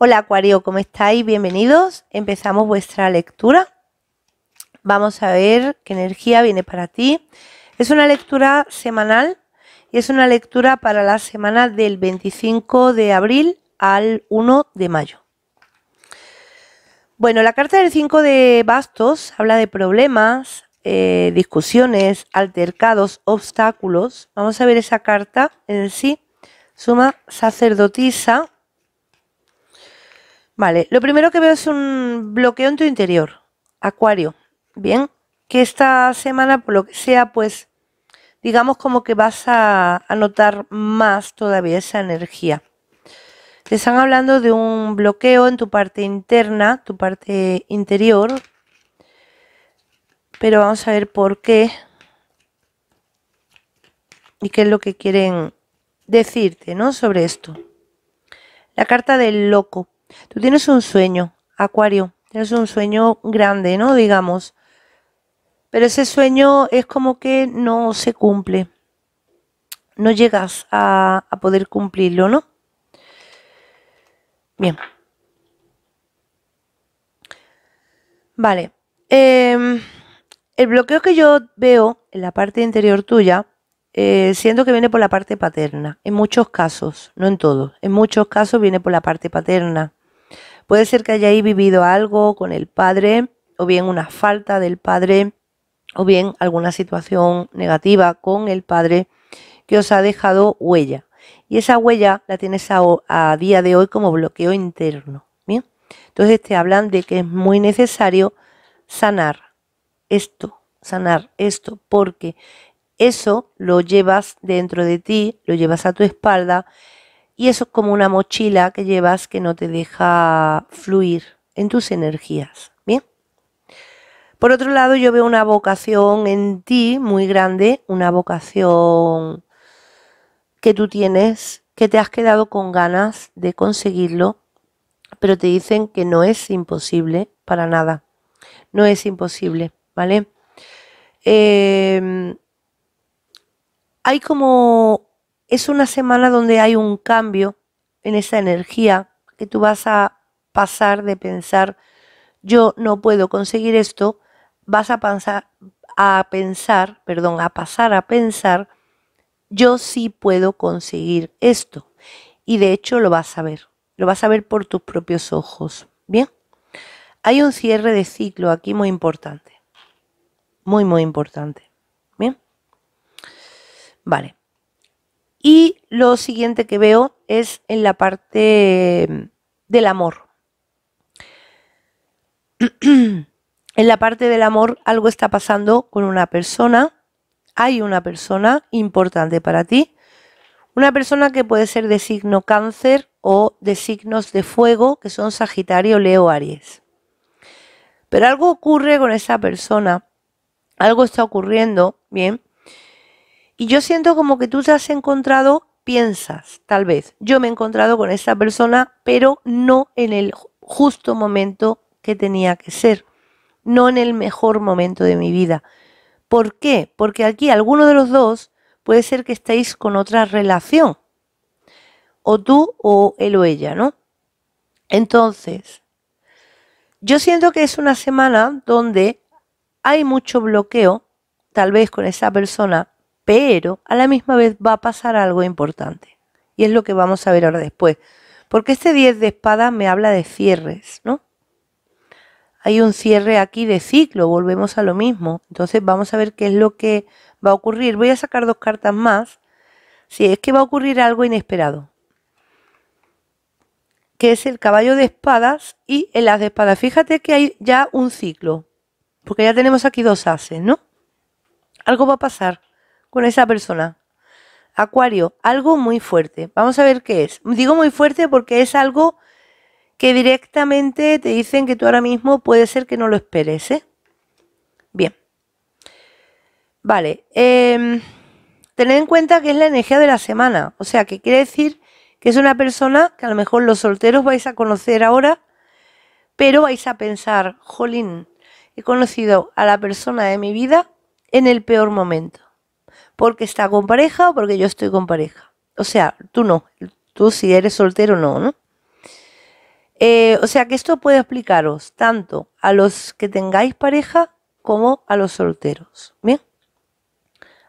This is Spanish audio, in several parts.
Hola Acuario, ¿cómo estáis? Bienvenidos. Empezamos vuestra lectura. Vamos a ver qué energía viene para ti. Es una lectura semanal y es una lectura para la semana del 25 de abril al 1 de mayo. Bueno, la carta del 5 de bastos habla de problemas, eh, discusiones, altercados, obstáculos. Vamos a ver esa carta en sí. Suma sacerdotisa Vale, lo primero que veo es un bloqueo en tu interior, acuario. Bien, que esta semana, por lo que sea, pues digamos como que vas a, anotar notar más todavía esa energía. Te están hablando de un bloqueo en tu parte interna, tu parte interior. Pero vamos a ver por qué. Y qué es lo que quieren decirte, ¿no? Sobre esto. La carta del loco. Tú tienes un sueño, Acuario, tienes un sueño grande, ¿no? Digamos. Pero ese sueño es como que no se cumple. No llegas a, poder cumplirlo, ¿no? Bien. Vale. Em, el bloqueo que yo veo en la parte interior tuya, eh, siento que viene por la parte paterna, en muchos casos, no en todos, en muchos casos viene por la parte paterna. Puede ser que hayáis vivido algo con el padre, o bien una falta del padre, o bien alguna situación negativa con el padre que os ha dejado huella. Y esa huella la tienes a, día de hoy como bloqueo interno. Entonces te hablan de que es muy necesario sanar esto, sanar esto, porque eso lo llevas dentro de ti, lo llevas a tu espalda y eso es como una mochila que llevas que no te deja fluir en tus energías. Bien. Por otro lado, yo veo una vocación en ti muy grande, una vocación que tú tienes, que te has quedado con ganas de conseguirlo, pero te dicen que no es imposible para nada. No es imposible, ¿vale? Em, hay como es una semana donde hay un cambio en esa energía que tú vas a pasar de pensar yo no puedo conseguir esto, vas a pasar a pensar, perdón, a pasar a pensar yo sí puedo conseguir esto. Y de hecho lo vas a ver, lo vas a ver por tus propios ojos. Bien, hay un cierre de ciclo aquí muy importante, muy, muy importante. Bien, vale. Y lo siguiente que veo es en la parte em, del amor. en la parte del amor algo está pasando con una persona. Hay una persona importante para ti. Una persona que puede ser de signo cáncer o de signos de fuego, que son Sagitario, Leo, Aries. Pero algo ocurre con esa persona. Algo está ocurriendo, ¿bien? Y yo siento como que tú te has encontrado, piensas, tal vez, yo me he encontrado con esa persona, pero no en el justo momento que tenía que ser, no en el mejor momento de mi vida. ¿Por qué? Porque aquí alguno de los dos puede ser que estéis con otra relación, o tú o él o ella, ¿no? Entonces, yo siento que es una semana donde hay mucho bloqueo, tal vez con esa persona, pero a la misma vez va a pasar algo importante. Y es lo que vamos a ver ahora después. Porque este 10 de espada me habla de cierres, ¿no? Hay un cierre aquí de ciclo, volvemos a lo mismo. Entonces vamos a ver qué es lo que va a ocurrir. Voy a sacar dos cartas más. Si es que va a ocurrir algo inesperado. Que es el caballo de espadas y el as de espadas. Fíjate que hay ya un ciclo. Porque ya tenemos aquí dos ases, ¿no? Algo va a pasar con esa persona. Acuario, algo muy fuerte. Vamos a ver qué es. Digo muy fuerte porque es algo que directamente te dicen que tú ahora mismo puede ser que no lo esperes. ¿eh? Bien. Vale. Em, tened en cuenta que es la energía de la semana. O sea, que quiere decir que es una persona que a lo mejor los solteros vais a conocer ahora, pero vais a pensar, jolín, he conocido a la persona de mi vida en el peor momento porque está con pareja o porque yo estoy con pareja. O sea, tú no, tú si eres soltero no, ¿no? Eh, o sea que esto puede explicaros tanto a los que tengáis pareja como a los solteros. Bien.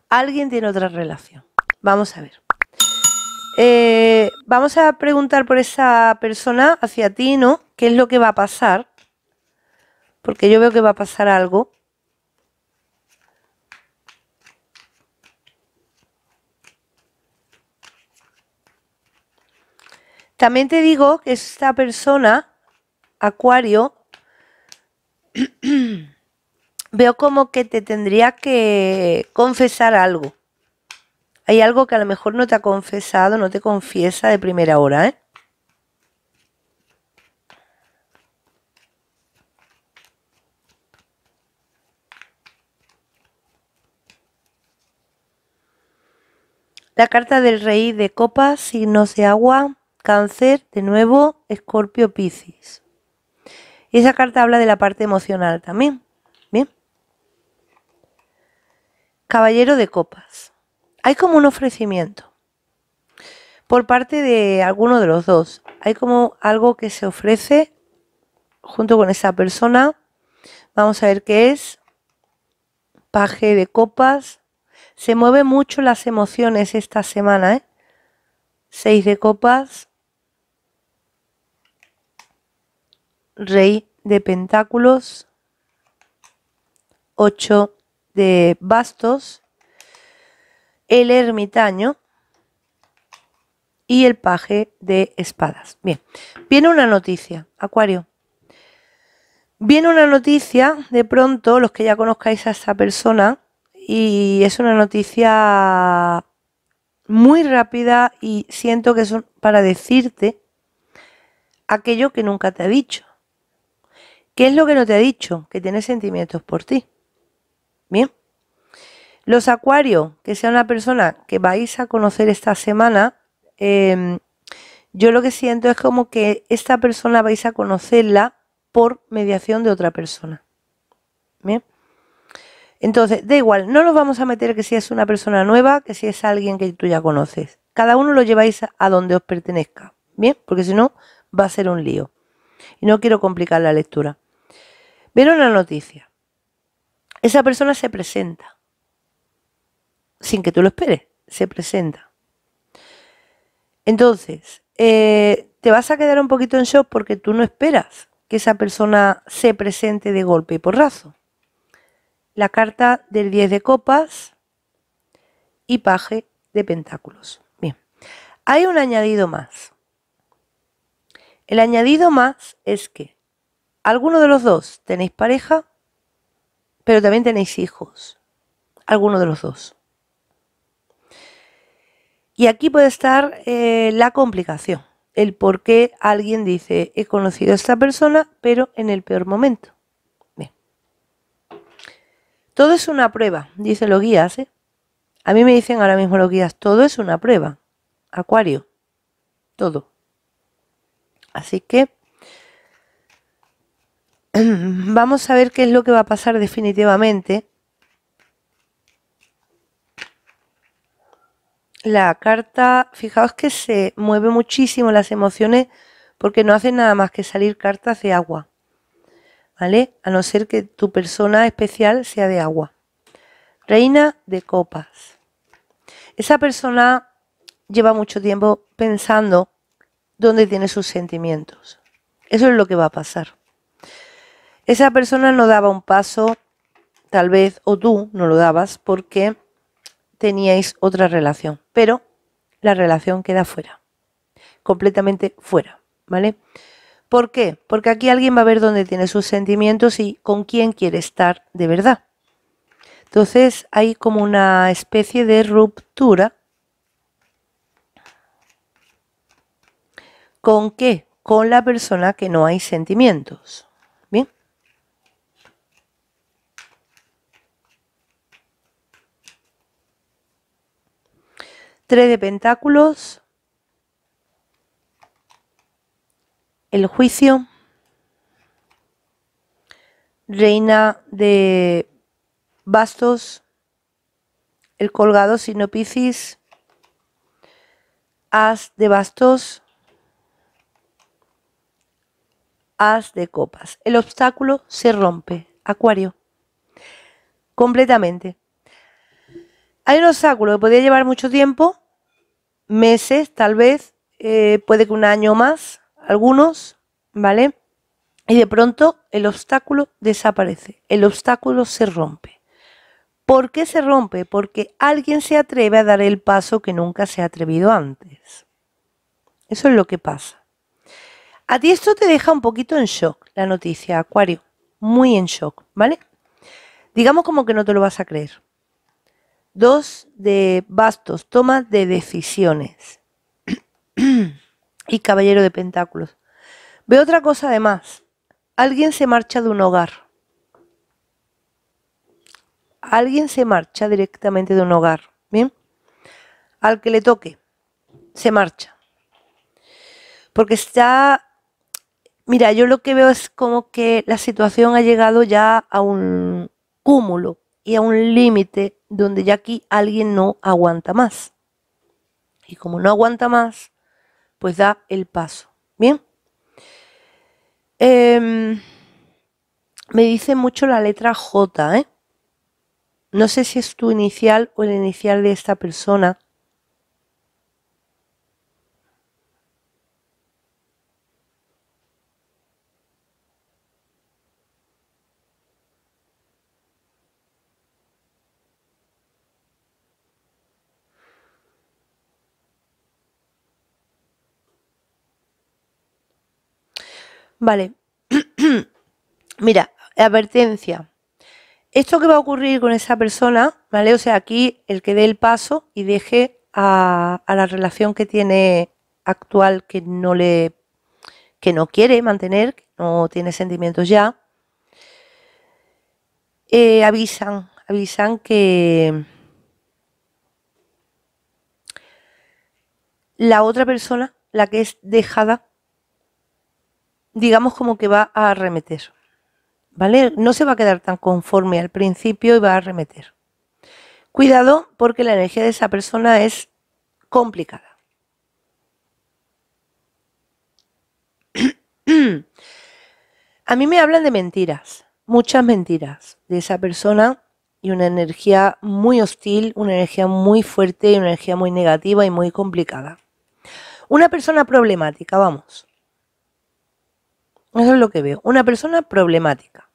Alguien tiene otra relación. Vamos a ver. Eh, vamos a preguntar por esa persona hacia ti, ¿no? ¿Qué es lo que va a pasar? Porque yo veo que va a pasar algo. También te digo que esta persona, Acuario, veo como que te tendría que confesar algo. Hay algo que a lo mejor no te ha confesado, no te confiesa de primera hora, ¿eh? La carta del rey de copas, signos de agua, cáncer, de nuevo, escorpio, piscis. Y esa carta habla de la parte emocional también. Bien. Caballero de copas. Hay como un ofrecimiento. Por parte de alguno de los dos. Hay como algo que se ofrece junto con esa persona. Vamos a ver qué es. Paje de copas. Se mueven mucho las emociones esta semana, ¿eh? Seis de copas. rey de pentáculos, 8 de bastos, el ermitaño y el paje de espadas. Bien, viene una noticia, Acuario. Viene una noticia, de pronto, los que ya conozcáis a esa persona, y es una noticia muy rápida y siento que es para decirte aquello que nunca te ha dicho. ¿Qué es lo que no te ha dicho? Que tiene sentimientos por ti. Bien. Los acuarios, que sea una persona que vais a conocer esta semana, em, yo lo que siento es como que esta persona vais a conocerla por mediación de otra persona. Bien. Entonces, da igual, no nos vamos a meter que si es una persona nueva, que si es alguien que tú ya conoces. Cada uno lo lleváis a donde os pertenezca, ¿bien? Porque si no, va a ser un lío. Y no quiero complicar la lectura. Pero una noticia. Esa persona se presenta. Sin que tú lo esperes, se presenta. Entonces, eh, te vas a quedar un poquito en shock porque tú no esperas que esa persona se presente de golpe y porrazo. La carta del 10 de copas y paje de pentáculos. Bien, hay un añadido más. El añadido más es que alguno de los dos tenéis pareja, pero también tenéis hijos. Alguno de los dos. Y aquí puede estar eh, la complicación, el por qué alguien dice, he conocido a esta persona, pero en el peor momento. Todo es una prueba, dicen los guías. ¿eh? A mí me dicen ahora mismo los guías, todo es una prueba. Acuario, todo. Así que vamos a ver qué es lo que va a pasar definitivamente. La carta, fijaos que se mueve muchísimo las emociones porque no hace nada más que salir cartas de agua. ¿Vale? A no ser que tu persona especial sea de agua. Reina de copas. Esa persona lleva mucho tiempo pensando dónde tiene sus sentimientos. Eso es lo que va a pasar. Esa persona no daba un paso, tal vez, o tú no lo dabas porque teníais otra relación, pero la relación queda fuera, completamente fuera, ¿vale? ¿Por qué? Porque aquí alguien va a ver dónde tiene sus sentimientos y con quién quiere estar de verdad. Entonces hay como una especie de ruptura. ¿Con qué? Con la persona que no hay sentimientos. Tres de pentáculos, el juicio, reina de bastos, el colgado sin Piscis, as de bastos, as de copas. El obstáculo se rompe, acuario, completamente. Hay un obstáculo que podría llevar mucho tiempo, meses tal vez, eh, puede que un año más, algunos, ¿vale? Y de pronto el obstáculo desaparece, el obstáculo se rompe. ¿Por qué se rompe? Porque alguien se atreve a dar el paso que nunca se ha atrevido antes. Eso es lo que pasa. A ti esto te deja un poquito en shock la noticia, Acuario. Muy en shock, ¿vale? Digamos como que no te lo vas a creer. Dos de bastos, toma de decisiones. y caballero de pentáculos. Veo otra cosa además. Alguien se marcha de un hogar. Alguien se marcha directamente de un hogar. ¿Bien? Al que le toque, se marcha. Porque está... Mira, yo lo que veo es como que la situación ha llegado ya a un cúmulo y a un límite donde ya aquí alguien no aguanta más. Y como no aguanta más, pues da el paso. Bien. Em, me dice mucho la letra J, ¿eh? No sé si es tu inicial o el inicial de esta persona. Vale. Mira, advertencia. Esto que va a ocurrir con esa persona, ¿vale? O sea, aquí el que dé el paso y deje a, la relación que tiene actual que no le que no quiere mantener, que no tiene sentimientos ya, eh, avisan, avisan que la otra persona, la que es dejada, digamos como que va a arremeter, ¿vale? No se va a quedar tan conforme al principio y va a arremeter. Cuidado porque la energía de esa persona es complicada. A mí me hablan de mentiras, muchas mentiras de esa persona y una energía muy hostil, una energía muy fuerte y una energía muy negativa y muy complicada. Una persona problemática, vamos. Eso es lo que veo. Una persona problemática.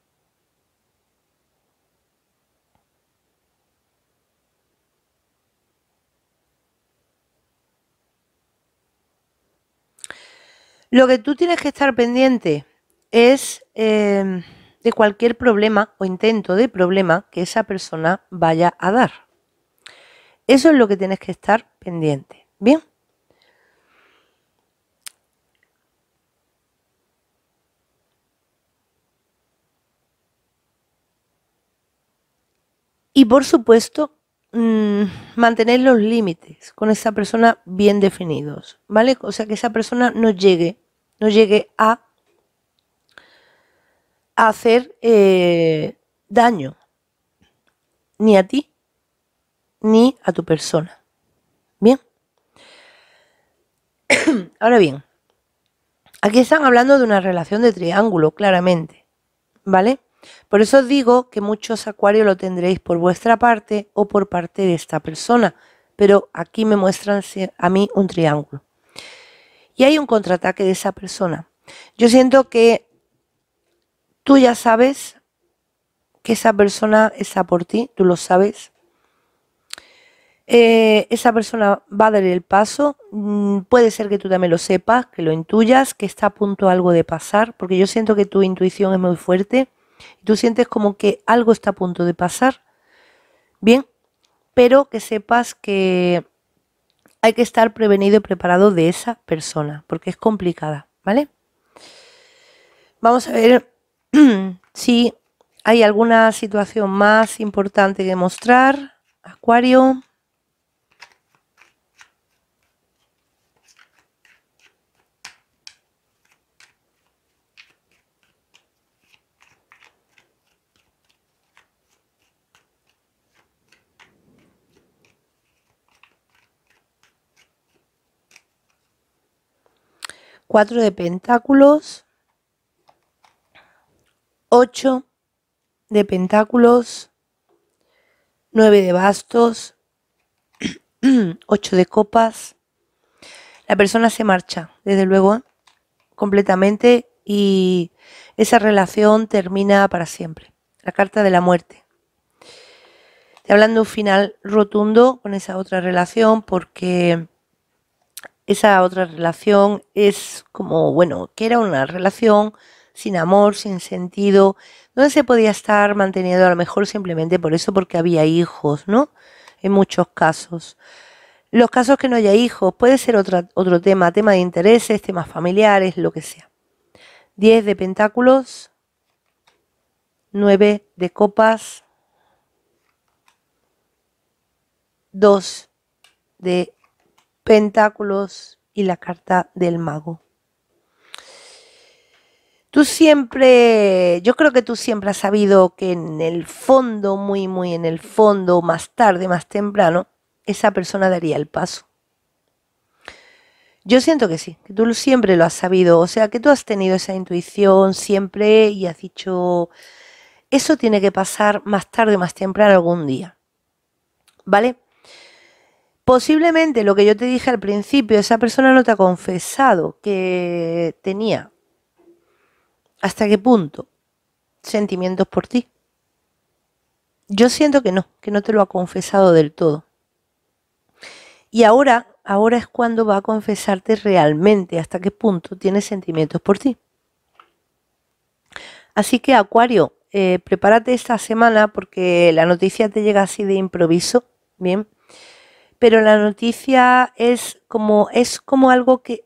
Lo que tú tienes que estar pendiente es em, de cualquier problema o intento de problema que esa persona vaya a dar. Eso es lo que tienes que estar pendiente. Bien. Y por supuesto, mm, mantener los límites con esa persona bien definidos, ¿vale? O sea, que esa persona no llegue, no llegue a, hacer eh, daño ni a ti ni a tu persona. Bien. Ahora bien, aquí están hablando de una relación de triángulo, claramente, ¿vale? Por eso digo que muchos acuarios lo tendréis por vuestra parte o por parte de esta persona, pero aquí me muestran a mí un triángulo. Y hay un contraataque de esa persona. Yo siento que tú ya sabes que esa persona está por ti, tú lo sabes. Eh, esa persona va a dar el paso, mm, puede ser que tú también lo sepas, que lo intuyas, que está a punto algo de pasar, porque yo siento que tu intuición es muy fuerte tú sientes como que algo está a punto de pasar, bien, pero que sepas que hay que estar prevenido y preparado de esa persona, porque es complicada, ¿vale? Vamos a ver si hay alguna situación más importante que mostrar. Acuario. 4 de pentáculos, 8 de pentáculos, 9 de bastos, ocho de copas. La persona se marcha, desde luego, completamente y esa relación termina para siempre. La carta de la muerte. Te hablando un final rotundo con esa otra relación porque esa otra relación es como, bueno, que era una relación sin amor, sin sentido, donde se podía estar manteniendo a lo mejor simplemente por eso, porque había hijos, ¿no? En muchos casos. Los casos que no haya hijos, puede ser otro tema, tema de intereses, temas familiares, lo que sea. Diez de pentáculos, nueve de copas, dos de Pentáculos y la carta del mago. Tú siempre, yo creo que tú siempre has sabido que en el fondo, muy, muy en el fondo, más tarde, más temprano, esa persona daría el paso. Yo siento que sí, que tú siempre lo has sabido, o sea, que tú has tenido esa intuición siempre y has dicho, eso tiene que pasar más tarde, más temprano algún día. ¿Vale? Posiblemente lo que yo te dije al principio, esa persona no te ha confesado que tenía. ¿Hasta qué punto? Sentimientos por ti. Yo siento que no, que no te lo ha confesado del todo. Y ahora, ahora es cuando va a confesarte realmente hasta qué punto tiene sentimientos por ti. Así que, Acuario, eh, prepárate esta semana porque la noticia te llega así de improviso, ¿bien? pero la noticia es como, es como algo que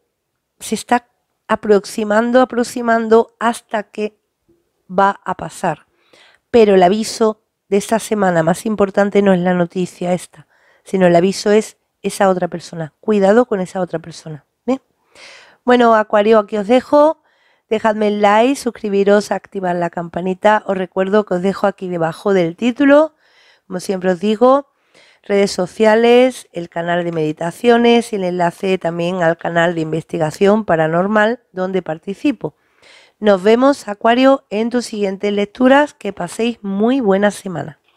se está aproximando, aproximando hasta que va a pasar. Pero el aviso de esta semana más importante no es la noticia esta, sino el aviso es esa otra persona. Cuidado con esa otra persona. ¿eh? Bueno, Acuario, aquí os dejo. Dejadme el like, suscribiros, activar la campanita. Os recuerdo que os dejo aquí debajo del título. Como siempre os digo, redes sociales, el canal de meditaciones y el enlace también al canal de investigación paranormal donde participo. Nos vemos, Acuario, en tus siguientes lecturas. Que paséis muy buenas semanas.